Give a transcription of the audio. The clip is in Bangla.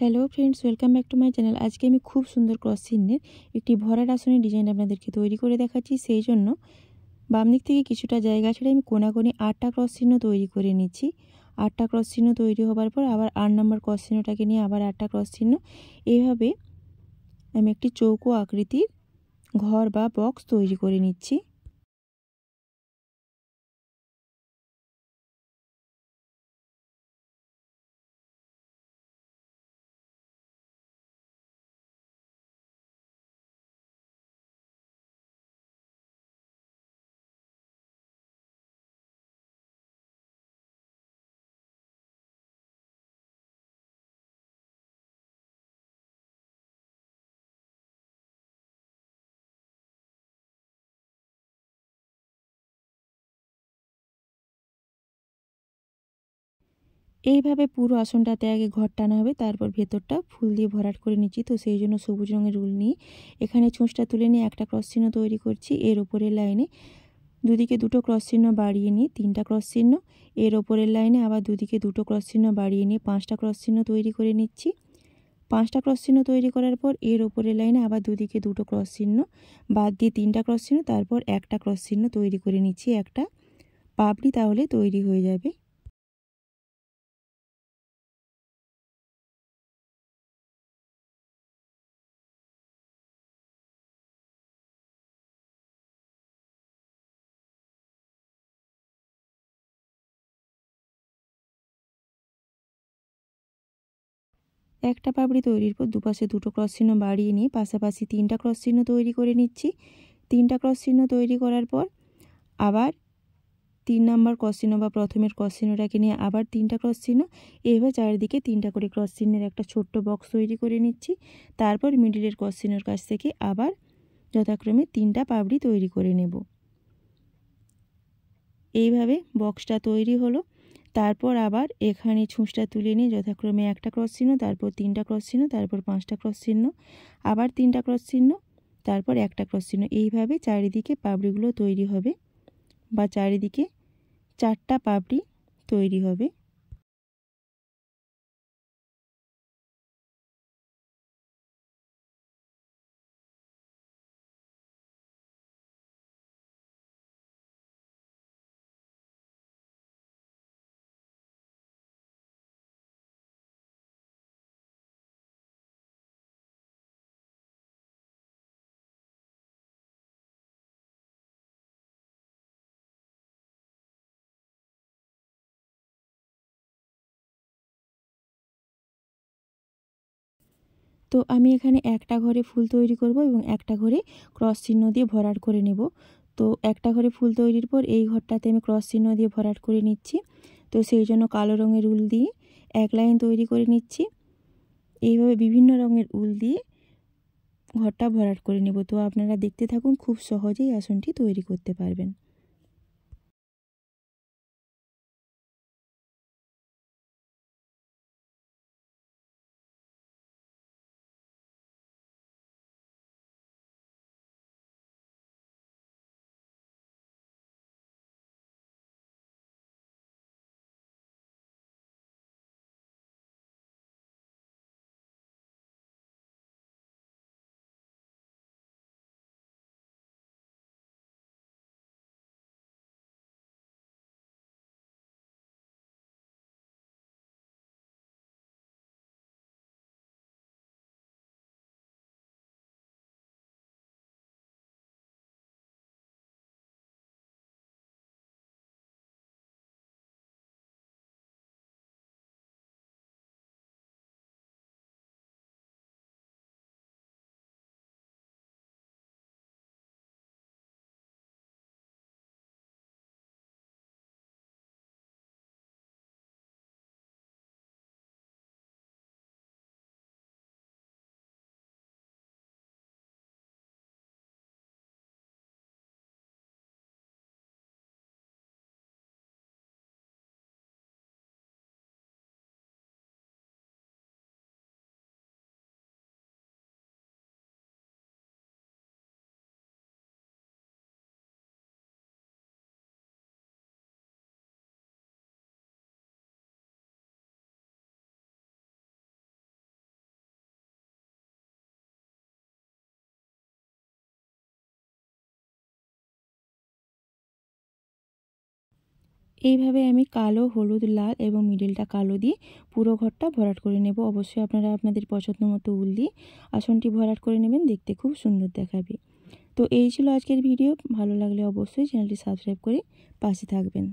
hello friends welcome back to my channel আজকে আমি খুব সুন্দর ক্রস চিহ্নের একটি ভরাট আসনের ডিজাইন আপনাদেরকে তৈরি করে দেখাচ্ছি সেই জন্য বাম দিক থেকে কিছুটা জায়গা ছেড়ে আমি কোনাকোনি আটটা ক্রস চিহ্ন তৈরি করে নিচ্ছি আটটা ক্রস চিহ্ন তৈরি হবার পর আবার আট নম্বর ক্রস চিহ্নটাকে নিয়ে আবার আটটা ক্রস চিহ্ন এইভাবে আমি একটি চৌকো আকৃতির ঘর বা বক্স তৈরি করে নিচ্ছি এইভাবে পুরো আসনটাতে আগে ঘর টানা হবে তারপর ভেতরটা ফুল দিয়ে ভরাট করে নিচ্ছি তো সেই জন্য সবুজ রঙের রুল নিয়ে এখানে ছোঁচটা তুলে নিয়ে একটা ক্রস চিহ্ন তৈরি করছি এর ওপরের লাইনে দুদিকে দুটো ক্রস চিহ্ন বাড়িয়ে নিয়ে তিনটা ক্রস চিহ্ন এর ওপরের লাইনে আবার দুদিকে দুটো ক্রস চিহ্ন বাড়িয়ে নিয়ে পাঁচটা ক্রস চিহ্ন তৈরি করে নিচ্ছি পাঁচটা ক্রস চিহ্ন তৈরি করার পর এর ওপরের লাইনে আবার দুদিকে দুটো ক্রস চিহ্ন বাদ দিয়ে তিনটা ক্রস চিহ্ন তারপর একটা ক্রস চিহ্ন তৈরি করে নিচ্ছি একটা পাপড়ি তাহলে তৈরি হয়ে যাবে একটা পাপড়ি তৈরির পর দুপাশে দুটো ক্রস চিহ্ন বাড়িয়ে নিয়ে পাশাপাশি তিনটা ক্রস চিহ্ন তৈরি করে নিচ্ছি তিনটা ক্রস চিহ্ন তৈরি করার পর আবার তিন নাম্বার ক্রস চিহ্ন বা প্রথমের ক্রস চিহ্নটাকে নিয়ে আবার তিনটা ক্রস চিহ্ন এইভাবে চারিদিকে তিনটা করে ক্রস চিহ্নের একটা ছোট্ট বক্স তৈরি করে নিচ্ছি তারপর মিডিলের ক্রস কাছ থেকে আবার যথাক্রমে তিনটা পাবড়ি তৈরি করে নেব এইভাবে বক্সটা তৈরি হলো তারপর আবার এখানে ছুঁচটা তুলে নিয়ে যথাক্রমে একটা ক্রস চিহ্ন তারপর তিনটা ক্রস চিহ্ন তারপর পাঁচটা ক্রস চিহ্ন আবার তিনটা ক্রস চিহ্ন তারপর একটা ক্রস চিহ্ন এইভাবে চারিদিকে পাবড়িগুলো তৈরি হবে বা চারিদিকে চারটা পাবড়ি তৈরি হবে তো আমি এখানে একটা ঘরে ফুল তৈরি করব এবং একটা ঘরে ক্রস চিহ্ন দিয়ে ভরাট করে নেব তো একটা ঘরে ফুল তৈরির পর এই ঘরটাতে আমি ক্রস চিহ্ন দিয়ে ভরাট করে নিচ্ছি তো সেই জন্য কালো রঙের উল দিয়ে এক লাইন তৈরি করে নিচ্ছি এইভাবে বিভিন্ন রঙের উল দিয়ে ঘরটা ভরাট করে নেব তো আপনারা দেখতে থাকুন খুব সহজেই আসনটি তৈরি করতে পারবেন এইভাবে আমি কালো হলুদ লাল এবং মিডিলটা কালো দিয়ে পুরো ঘরটা ভরাট করে নেব অবশ্যই আপনারা আপনাদের পছন্দ মতো উল দিয়ে আসনটি ভরাট করে নেবেন দেখতে খুব সুন্দর দেখাবে তো এই ছিল আজকের ভিডিও ভালো লাগলে অবশ্যই চ্যানেলটি সাবস্ক্রাইব করে পাশে থাকবেন